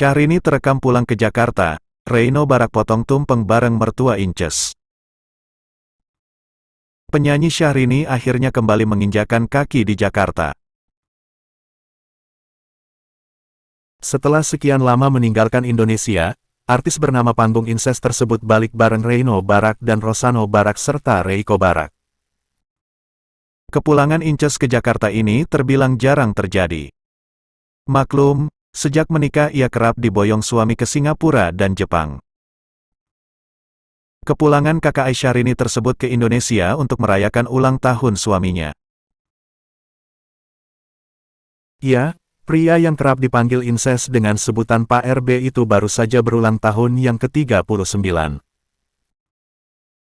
Syahrini terekam pulang ke Jakarta, Reino Barak potong tumpeng bareng mertua Inces. Penyanyi Syahrini akhirnya kembali menginjakan kaki di Jakarta. Setelah sekian lama meninggalkan Indonesia, artis bernama panggung Inces tersebut balik bareng Reino Barak dan Rosano Barak serta Reiko Barak. Kepulangan Inces ke Jakarta ini terbilang jarang terjadi. Maklum, Sejak menikah ia kerap diboyong suami ke Singapura dan Jepang. Kepulangan kakak Aisyah Rini tersebut ke Indonesia untuk merayakan ulang tahun suaminya. Ya, pria yang kerap dipanggil Inses dengan sebutan Pak RB itu baru saja berulang tahun yang ke-39.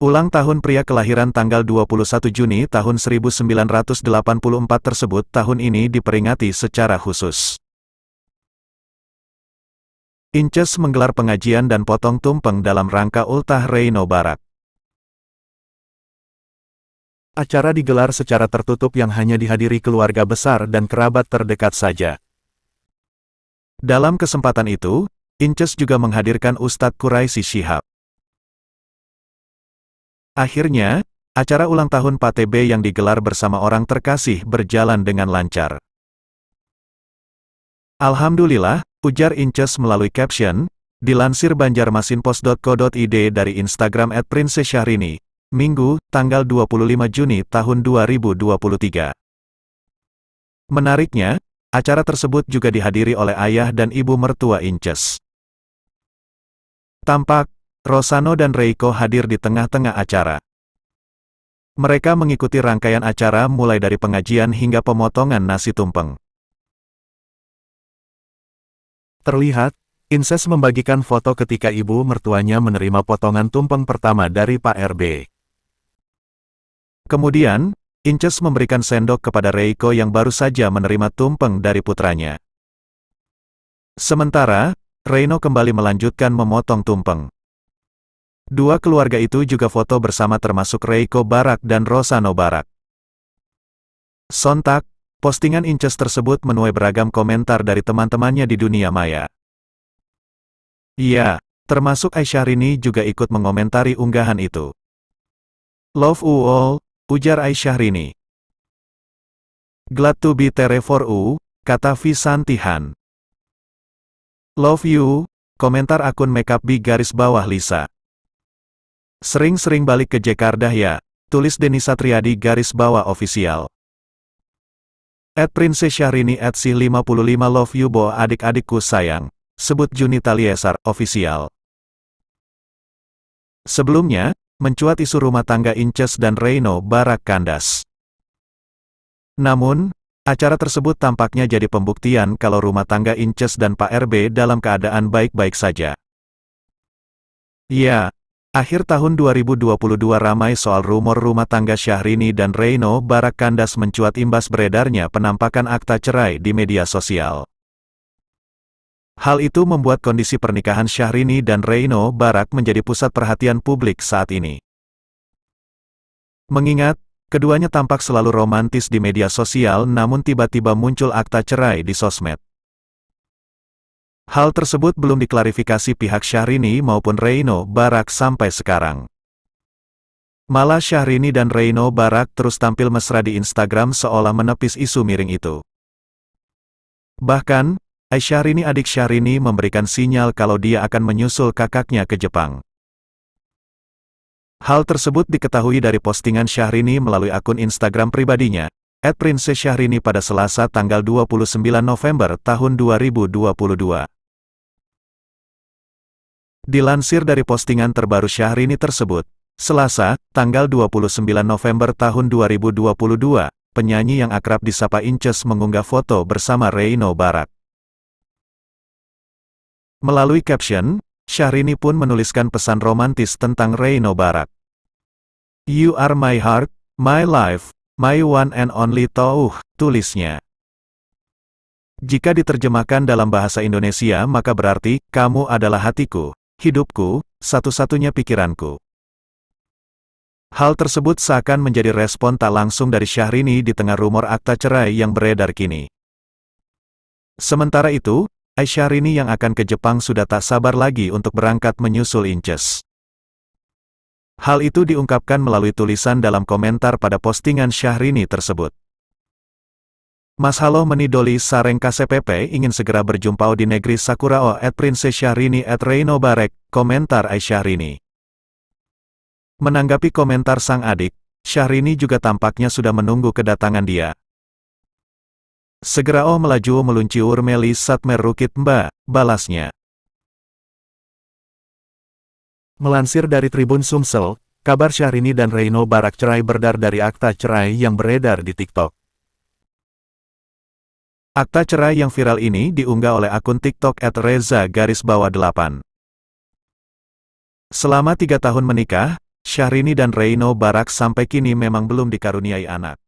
Ulang tahun pria kelahiran tanggal 21 Juni tahun 1984 tersebut tahun ini diperingati secara khusus. Inces menggelar pengajian dan potong tumpeng dalam rangka ultah Reino Barat. Acara digelar secara tertutup yang hanya dihadiri keluarga besar dan kerabat terdekat saja. Dalam kesempatan itu, Inces juga menghadirkan Ustadz Quraisy Shihab. Akhirnya, acara ulang tahun PATB yang digelar bersama orang terkasih berjalan dengan lancar. Alhamdulillah, ujar Inces melalui caption, dilansir banjarmasinpost.co.id dari Instagram at Princess Syahrini, Minggu, tanggal 25 Juni tahun 2023. Menariknya, acara tersebut juga dihadiri oleh ayah dan ibu mertua Inces. Tampak, Rosano dan Reiko hadir di tengah-tengah acara. Mereka mengikuti rangkaian acara mulai dari pengajian hingga pemotongan nasi tumpeng. Terlihat, Inses membagikan foto ketika ibu mertuanya menerima potongan tumpeng pertama dari Pak RB. Kemudian, Inces memberikan sendok kepada Reiko yang baru saja menerima tumpeng dari putranya. Sementara, Reino kembali melanjutkan memotong tumpeng. Dua keluarga itu juga foto bersama termasuk Reiko Barak dan Rosano Barak. Sontak, Postingan Inces tersebut menuai beragam komentar dari teman-temannya di dunia maya. Iya, termasuk Aisyah Rini juga ikut mengomentari unggahan itu. Love you all, ujar Aisyah Rini. Glad to be there for you, kata Visantihan. Love you, komentar akun makeup di garis bawah Lisa. Sering-sering balik ke Jakarta ya, tulis Denisa Triadi garis bawah ofisial. At Princess Syahrini at si 55 love you bo adik-adikku sayang. Sebut Juni Taliesar, ofisial. Sebelumnya, mencuat isu rumah tangga Inces dan Reino Barak kandas. Namun, acara tersebut tampaknya jadi pembuktian kalau rumah tangga Inces dan Pak RB dalam keadaan baik-baik saja. Ya, Akhir tahun 2022 ramai soal rumor rumah tangga Syahrini dan Reino Barak Kandas mencuat imbas beredarnya penampakan akta cerai di media sosial. Hal itu membuat kondisi pernikahan Syahrini dan Reino Barak menjadi pusat perhatian publik saat ini. Mengingat, keduanya tampak selalu romantis di media sosial namun tiba-tiba muncul akta cerai di sosmed. Hal tersebut belum diklarifikasi pihak Syahrini maupun Reino Barak sampai sekarang. Malah Syahrini dan Reino Barak terus tampil mesra di Instagram seolah menepis isu miring itu. Bahkan, Syahrini adik Syahrini memberikan sinyal kalau dia akan menyusul kakaknya ke Jepang. Hal tersebut diketahui dari postingan Syahrini melalui akun Instagram pribadinya, at Princess Syahrini pada Selasa tanggal 29 November tahun 2022. Dilansir dari postingan terbaru Syahrini tersebut, Selasa, tanggal 29 November tahun 2022, penyanyi yang akrab disapa Inces mengunggah foto bersama Reino Barak. Melalui caption, Syahrini pun menuliskan pesan romantis tentang Reino Barak. You are my heart, my life, my one and only tauh, tulisnya. Jika diterjemahkan dalam bahasa Indonesia maka berarti, kamu adalah hatiku, hidupku, satu-satunya pikiranku. Hal tersebut seakan menjadi respon tak langsung dari Syahrini di tengah rumor akta cerai yang beredar kini. Sementara itu, Aisyahrini yang akan ke Jepang sudah tak sabar lagi untuk berangkat menyusul Inces. Hal itu diungkapkan melalui tulisan dalam komentar pada postingan Syahrini tersebut. Mas Halo menidoli Sareng KCPP ingin segera berjumpa di negeri Sakura Oh at Princess Syahrini at Reino Barek, komentar Aisyah Rini Menanggapi komentar sang adik, Syahrini juga tampaknya sudah menunggu kedatangan dia. Segera oh melaju meluncur Urmeli Satmer Rukit Mba, balasnya. Melansir dari Tribun Sumsel, kabar Syahrini dan Reino Barak cerai berdar dari akta cerai yang beredar di TikTok. Akta cerai yang viral ini diunggah oleh akun TikTok at Reza garis bawah 8. Selama tiga tahun menikah, Syahrini dan Reino Barak sampai kini memang belum dikaruniai anak.